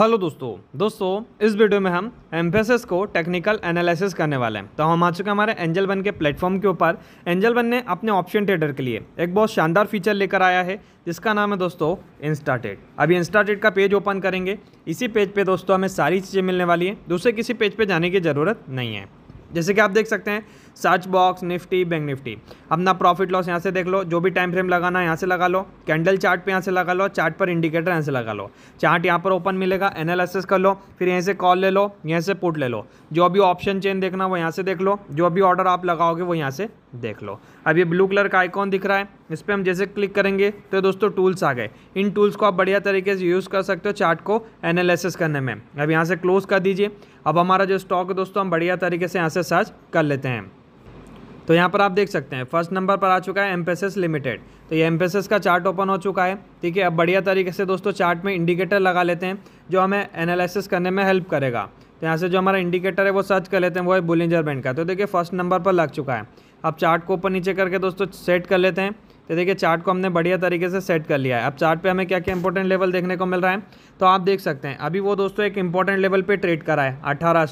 hello दोस्तों दोस्तों इस वीडियो में हम एम्फेसिस को टेक्निकल एनालिसिस करने वाले हैं तो हम आ चुके हैं हमारे एंजल वन के प्लेटफॉर्म के ऊपर एंजल वन ने अपने ऑप्शन ट्रेडर के लिए एक बहुत शानदार फीचर लेकर आया है जिसका नाम है दोस्तों इंस्टाटेड अभी इंस्टाटेड का पेज ओपन करेंगे इसी पेज पे दोस्तों हमें सारी चीज़ें मिलने वाली हैं दूसरे किसी पेज पे जाने की ज़रूरत नहीं है जैसे कि आप देख सकते हैं search box Nifty Bank Nifty अपना प्रॉफिट लॉस यहाँ से देख लो जो भी टाइम फ्रेम लगाना है यहाँ से लगा लो कैंडल चार्ट पे यहाँ से लगा लो चार्ट पर इंडिकेटर यहाँ से लगा लो चार्ट यहाँ पर ओपन मिलेगा एनालिसिस कर लो फिर यहीं से कॉल ले लो यहीं से पुट ले लो जो भी ऑप्शन चेन देखना वो यहाँ से देख लो जो भी ऑर्डर आप लगाओगे वो यहाँ से देख लो अब ये ब्लू कलर का आइकॉन दिख रहा है इस पर हम जैसे क्लिक करेंगे तो दोस्तों टूल्स आ गए इन टूल्स को आप बढ़िया तरीके से यूज़ कर सकते हो चार्ट को एनालिसिस करने में अब यहाँ से क्लोज कर दीजिए अब हमारा जो स्टॉक है दोस्तों हम बढ़िया तरीके से यहाँ से सर्च कर लेते हैं तो यहाँ पर आप देख सकते हैं फर्स्ट नंबर पर आ चुका है एमपेसिस लिमिटेड तो ये एमपेसिस का चार्ट ओपन हो चुका है ठीक है अब बढ़िया तरीके से दोस्तों चार्ट में इंडिकेटर लगा लेते हैं जो हमें एनालिसिस करने में हेल्प करेगा तो यहाँ से जो हमारा इंडिकेटर है वो सर्च कर लेते हैं वो है बुलिंजर बैंड का तो देखिए फर्स्ट नंबर पर लग चुका है अब चार्ट को ऊपर नीचे करके दोस्तों सेट कर लेते हैं तो देखिए चार्ट को हमने बढ़िया तरीके से सेट कर लिया है अब चार्ट पे हमें क्या क्या इंपॉर्टेंट लेवल देखने को मिल रहा है तो आप देख सकते हैं अभी वो दोस्तों एक इंपॉर्टेंट लेवल पे ट्रेड करा है अठारह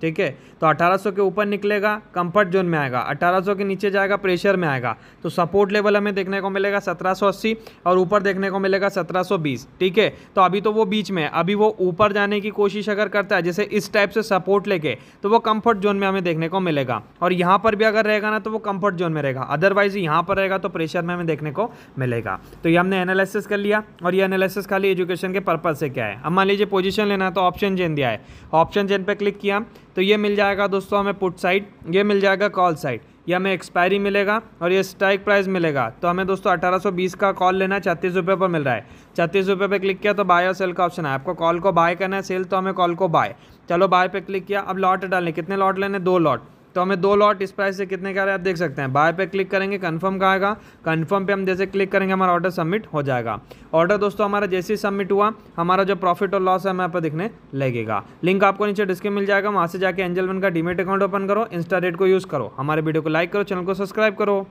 ठीक है तो 1800 के ऊपर निकलेगा कंफर्ट जोन में आएगा 1800 के नीचे जाएगा प्रेशर में आएगा तो सपोर्ट लेवल हमें देखने को मिलेगा 1780 और ऊपर देखने को मिलेगा 1720 ठीक है तो अभी तो वो बीच में अभी वो ऊपर जाने की कोशिश अगर करता है जैसे इस टाइप से सपोर्ट लेके तो वो कंफर्ट जोन में हमें देखने को मिलेगा और यहाँ पर भी अगर रहेगा ना तो वो कम्फर्ट जोन में रहेगा अदरवाइज यहाँ पर रहेगा तो प्रेशर में हमें देखने को मिलेगा तो ये हमने एनालिसिस कर लिया और ये एनालिसिस खाली एजुकेशन के पर्पज से क्या है अब मान लीजिए पोजिशन लेना तो ऑप्शन चेन दिया है ऑप्शन चेन पर क्लिक किया तो ये मिल जाएगा दोस्तों हमें पुट साइड ये मिल जाएगा कॉल साइड ये हमें एक्सपायरी मिलेगा और ये स्ट्राइक प्राइस मिलेगा तो हमें दोस्तों 1820 का कॉल लेना है छत्तीस रुपये पर मिल रहा है छत्तीस रुपये पर क्लिक किया तो बाय और सेल का ऑप्शन है आपको कॉल को बाय करना है सेल तो हमें कॉल को बाय चलो बाय पे क्लिक किया अब लॉट डालने कितने लॉट लेने दो लॉट तो हमें दो लॉट इस प्राइस से कितने का आ रहा है आप देख सकते हैं बाय पे क्लिक करेंगे कन्फर्म का आएगा कन्फर्म पे हम जैसे क्लिक करेंगे हमारा ऑर्डर सबमिट हो जाएगा ऑर्डर दोस्तों हमारा जैसे ही सबमिट हुआ हमारा जो प्रॉफिट और लॉस है हमें यहाँ पर दिखने लगेगा लिंक आपको नीचे डिस्क्रिप मिल जाएगा वहाँ से जाकर एंजल वन का डीमेट अकाउंट ओपन करो इंस्टा रेट को यूज़ करो हमारे वीडियो को लाइक करो चैनल को सब्सक्राइब करो